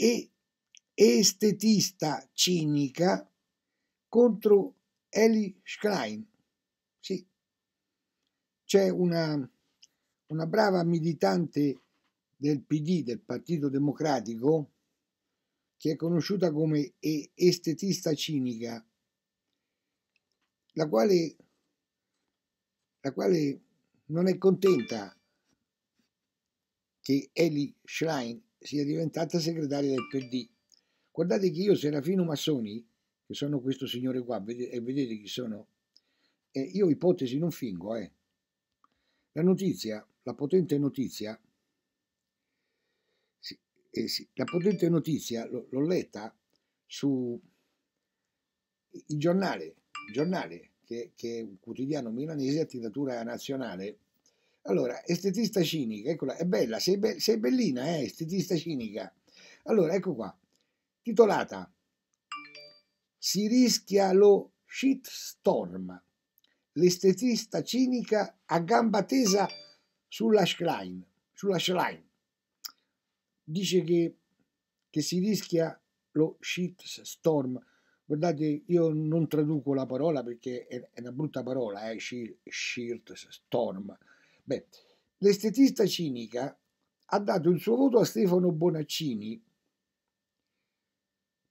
e estetista cinica contro Eli Schlein. Sì, c'è una, una brava militante del PD, del Partito Democratico, che è conosciuta come estetista cinica, la quale, la quale non è contenta che Eli Schlein sia diventata segretaria del PD. Guardate che io, Serafino Massoni, che sono questo signore qua, vedete, e vedete chi sono, eh, io ipotesi non fingo, eh. La notizia, la potente notizia, sì, eh, sì, la potente notizia l'ho letta su il giornale, il giornale che, che è un quotidiano milanese a tiratura nazionale, allora, estetista cinica, eccola, è bella, sei, be- sei bellina, eh, estetista cinica. Allora, ecco qua, titolata Si rischia lo shitstorm, l'estetista cinica a gamba tesa sulla Schlein, sulla Schlein. Dice che, che si rischia lo shitstorm. Guardate, io non traduco la parola perché è, è una brutta parola, eh, shitstorm. Beh, l'estetista cinica ha dato il suo voto a Stefano Bonaccini,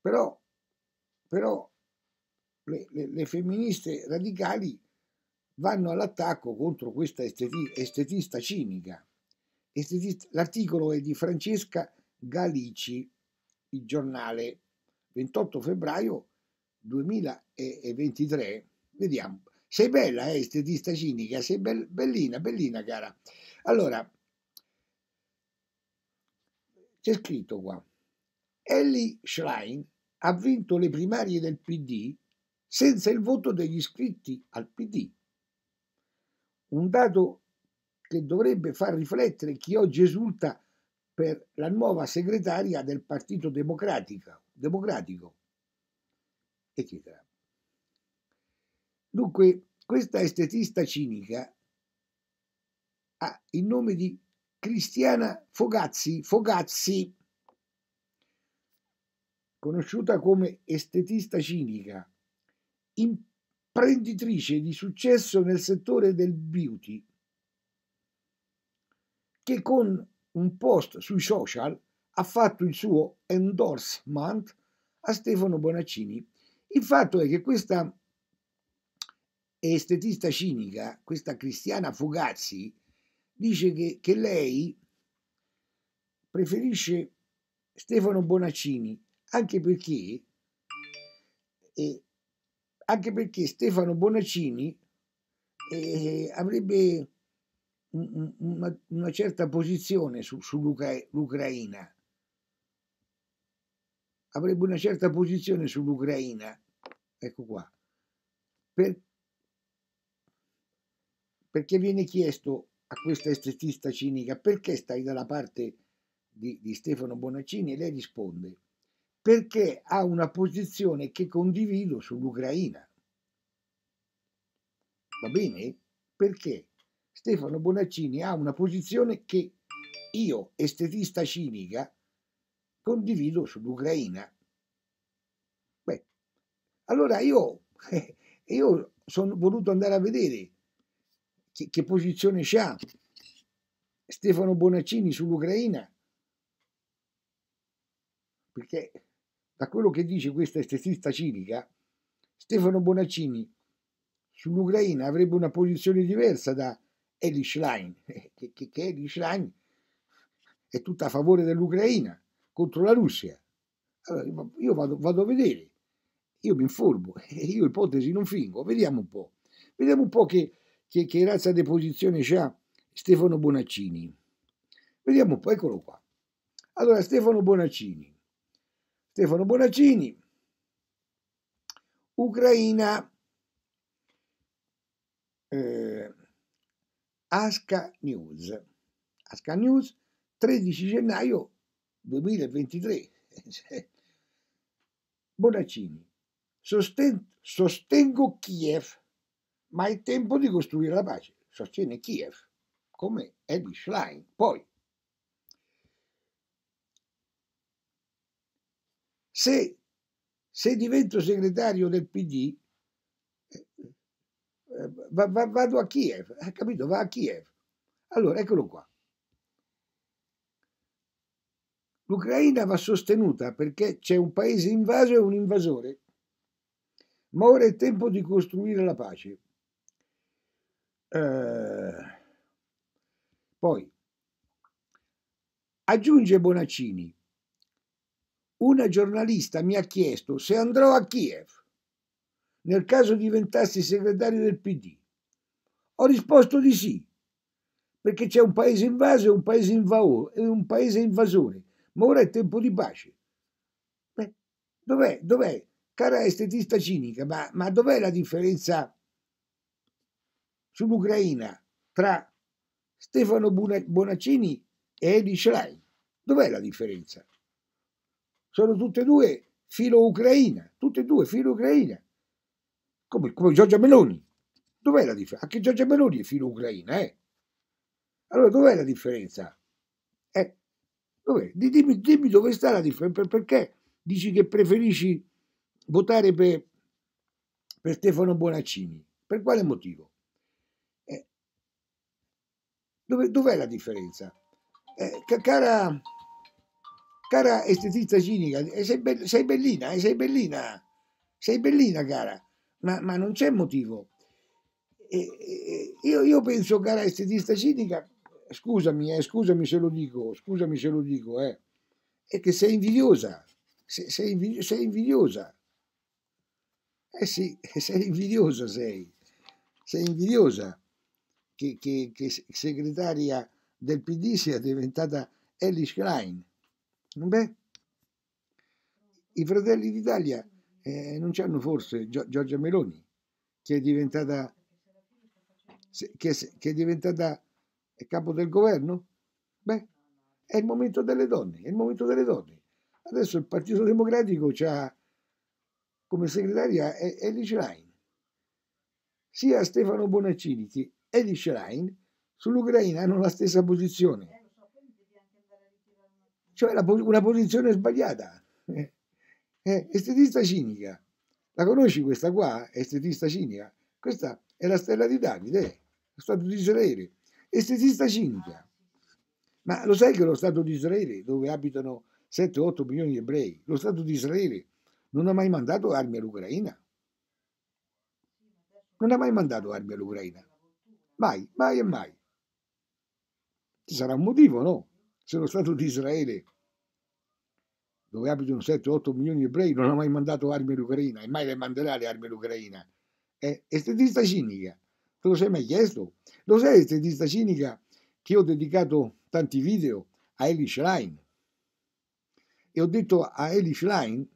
però, però le, le, le femministe radicali vanno all'attacco contro questa esteti, estetista cinica. l'articolo è di Francesca Galici, il giornale, 28 febbraio 2023. Vediamo. Sei bella, eh, estetista cinica, sei be- bellina, bellina cara. Allora, c'è scritto qua, Ellie Schlein ha vinto le primarie del PD senza il voto degli iscritti al PD. Un dato che dovrebbe far riflettere chi oggi esulta per la nuova segretaria del Partito Democratico, democratico eccetera. Dunque, questa estetista cinica ha il nome di Cristiana Fogazzi, Fogazzi, conosciuta come estetista cinica, imprenditrice di successo nel settore del beauty, che con un post sui social ha fatto il suo endorsement a Stefano Bonaccini. Il fatto è che questa e estetista cinica, questa Cristiana Fugazzi, dice che, che lei preferisce Stefano Bonaccini, anche perché, eh, anche perché Stefano Bonaccini eh, avrebbe una, una, certa posizione su, sull'Ucraina. Avrebbe una certa posizione sull'Ucraina, ecco qua, per, perché viene chiesto a questa estetista cinica perché stai dalla parte di, di Stefano Bonaccini e lei risponde perché ha una posizione che condivido sull'Ucraina. Va bene? Perché Stefano Bonaccini ha una posizione che io, estetista cinica, condivido sull'Ucraina. Beh, allora io, io sono voluto andare a vedere che, che posizione c'ha Stefano Bonaccini sull'Ucraina, perché da quello che dice questa estetista civica, Stefano Bonaccini sull'Ucraina avrebbe una posizione diversa da Eli Schlein, che, che, che Eli Schlein è tutta a favore dell'Ucraina contro la Russia. Allora, io vado, vado, a vedere, io mi informo, io ipotesi non fingo, vediamo un po', vediamo un po' che che, che razza di posizione c'ha Stefano Bonaccini. Vediamo un po', eccolo qua. Allora, Stefano Bonaccini. Stefano Bonaccini, Ucraina, eh, Asca News. Asca News, 13 gennaio 2023. Bonaccini, sostengo Kiev ma è tempo di costruire la pace, sostiene Kiev, come Edwin Schlein. Poi, se, se divento segretario del PD, eh, eh, va, va, vado a Kiev, ha eh, capito? Va a Kiev. Allora, eccolo qua. L'Ucraina va sostenuta perché c'è un paese invaso e un invasore, ma ora è tempo di costruire la pace. Eh, poi aggiunge Bonaccini, una giornalista mi ha chiesto se andrò a Kiev nel caso diventassi segretario del PD. Ho risposto di sì, perché c'è un paese invaso e un paese, invao, e un paese invasore, ma ora è tempo di pace. Beh, dov'è, dov'è, cara estetista cinica, ma, ma dov'è la differenza sull'Ucraina tra Stefano Bonaccini e Edi Schlein. Dov'è la differenza? Sono tutte e due filo Ucraina, tutte e due filo Ucraina, come, come Giorgia Meloni. Dov'è la differenza? Anche Giorgia Meloni è filo Ucraina, eh? Allora dov'è la differenza? Eh, dov'è? Dimmi, dimmi dove sta la differenza, perché dici che preferisci votare per, per Stefano Bonaccini? Per quale motivo? Dove, dov'è la differenza? Eh, cara, cara estetista cinica, eh, sei, be- sei bellina, eh, sei bellina, sei bellina cara, ma, ma non c'è motivo. E, io, io, penso, cara estetista cinica, scusami, eh, scusami se lo dico, scusami se lo dico, eh, è che sei invidiosa, sei, sei, invidiosa, sei invidiosa. Eh sì, sei invidiosa sei, sei invidiosa che, che, che segretaria del PD sia diventata Ellis Klein. Beh, i fratelli d'Italia eh, non c'hanno forse Gio- Giorgia Meloni, che è diventata, che, che è diventata capo del governo? Beh, è il momento delle donne, è il momento delle donne. Adesso il Partito Democratico ha come segretaria Ellis eh, Line, sia Stefano Bonaccini che e Schlein sull'Ucraina hanno la stessa posizione. Eh, cioè la, una posizione sbagliata. È eh, eh, estetista cinica. La conosci questa qua? Estetista cinica. Questa è la stella di Davide, eh, lo Stato di Israele. Estetista cinica. Ah, ma lo sai che lo Stato di Israele, dove abitano 7-8 milioni di ebrei, lo Stato di Israele non ha mai mandato armi all'Ucraina. Non ha mai mandato armi all'Ucraina. Mai, mai e mai. Ci sarà un motivo, no? Se lo Stato di Israele, dove abitano 7-8 milioni di ebrei, non ha mai mandato armi all'Ucraina e mai le manderà le armi all'Ucraina. È eh, estetista cinica. Te lo sei mai chiesto? Lo sei estetista cinica, che ho dedicato tanti video a Eli Schlein. E ho detto a Eli Schlein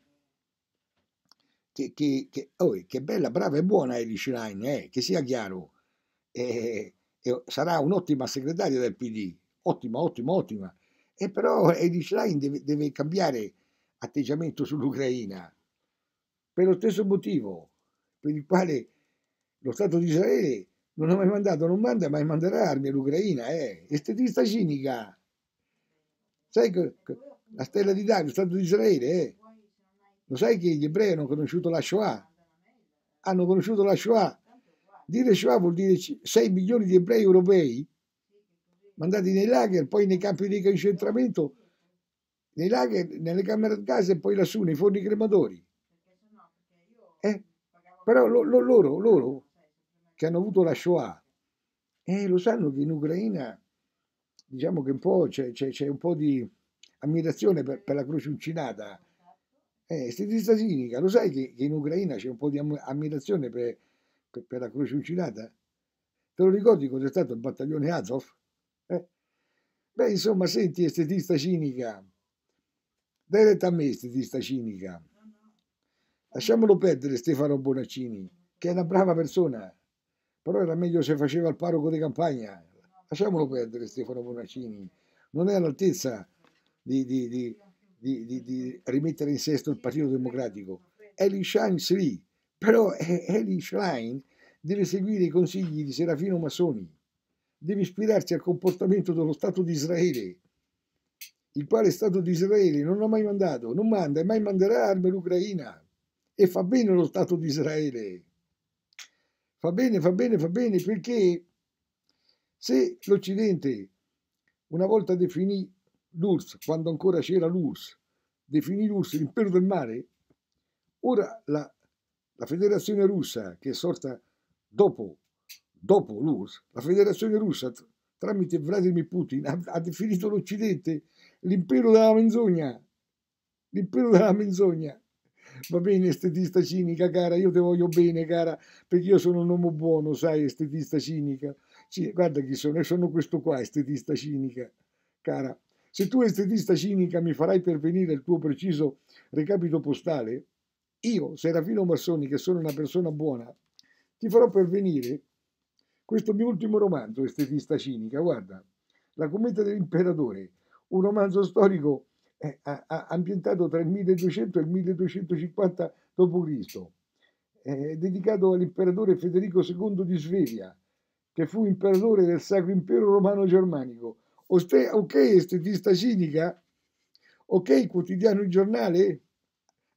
che, che, che, oh, che bella, brava e buona Eli Schlein, eh, che sia chiaro e, e sarà un'ottima segretaria del PD, ottima, ottima, ottima, e però Edith Schlein deve, deve cambiare atteggiamento sull'Ucraina, per lo stesso motivo per il quale lo Stato di Israele non ha mai mandato, non manda, ma manderà armi all'Ucraina, eh. estetista cinica. Sai che la stella di Dario, lo Stato di Israele, eh. Lo sai che gli ebrei hanno conosciuto la Shoah? Hanno conosciuto la Shoah Dire Shoah vuol dire 6 milioni di ebrei europei mandati nei lager, poi nei campi di concentramento, nei lager, nelle camere di gas e poi lassù nei forni crematori. Eh? Però lo, lo, loro, loro che hanno avuto la Shoah, eh, lo sanno che in Ucraina diciamo che un po' c'è, c'è, c'è un po' di ammirazione per, per la croce uncinata. Eh, lo sai che, che in Ucraina c'è un po' di ammirazione per, per la Croce Uncinata? Te lo ricordi cos'è stato il battaglione Azov? Eh? Beh, insomma, senti, estetista cinica, dai retta a me, estetista cinica. Lasciamolo perdere Stefano Bonaccini, che è una brava persona, però era meglio se faceva il parroco di campagna. Lasciamolo perdere Stefano Bonaccini, non è all'altezza di, di, di, di rimettere in sesto il Partito Democratico. È Lishan Sri, però Eli Schlein deve seguire i consigli di Serafino Massoni, deve ispirarsi al comportamento dello Stato di Israele, il quale Stato di Israele non ha mai mandato, non manda e mai manderà armi all'Ucraina. E fa bene lo Stato di Israele. Fa bene, fa bene, fa bene, perché se l'Occidente una volta definì l'URSS, quando ancora c'era l'URSS, definì l'URSS l'impero del mare, ora la la federazione russa che è sorta dopo, dopo l'URSS, la federazione russa tramite Vladimir Putin ha, ha definito l'Occidente l'impero della menzogna, l'impero della menzogna. Va bene, estetista cinica, cara, io ti voglio bene, cara, perché io sono un uomo buono, sai, estetista cinica. Sì, guarda chi sono, sono questo qua, estetista cinica, cara. Se tu, estetista cinica, mi farai pervenire il tuo preciso recapito postale, io, Serafino Massoni, che sono una persona buona, ti farò pervenire questo mio ultimo romanzo, Estetista Cinica, guarda, La cometa dell'imperatore, un romanzo storico eh, a, a, ambientato tra il 1200 e il 1250 d.C., eh, dedicato all'imperatore Federico II di Svevia, che fu imperatore del Sacro Impero Romano Germanico. Oste, ok, estetista cinica? Ok, quotidiano il giornale?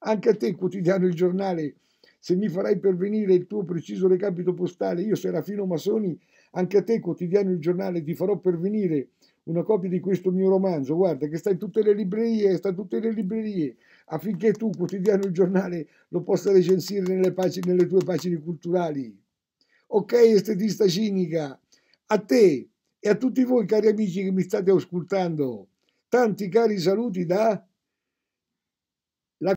Anche a te, quotidiano il giornale, se mi farai pervenire il tuo preciso recapito postale, io Serafino Massoni, anche a te, quotidiano il giornale, ti farò pervenire una copia di questo mio romanzo, guarda che sta in tutte le librerie, sta in tutte le librerie, affinché tu, quotidiano il giornale, lo possa recensire nelle, pagine, nelle tue pagine culturali. Ok, estetista cinica, a te e a tutti voi cari amici che mi state ascoltando, tanti cari saluti da...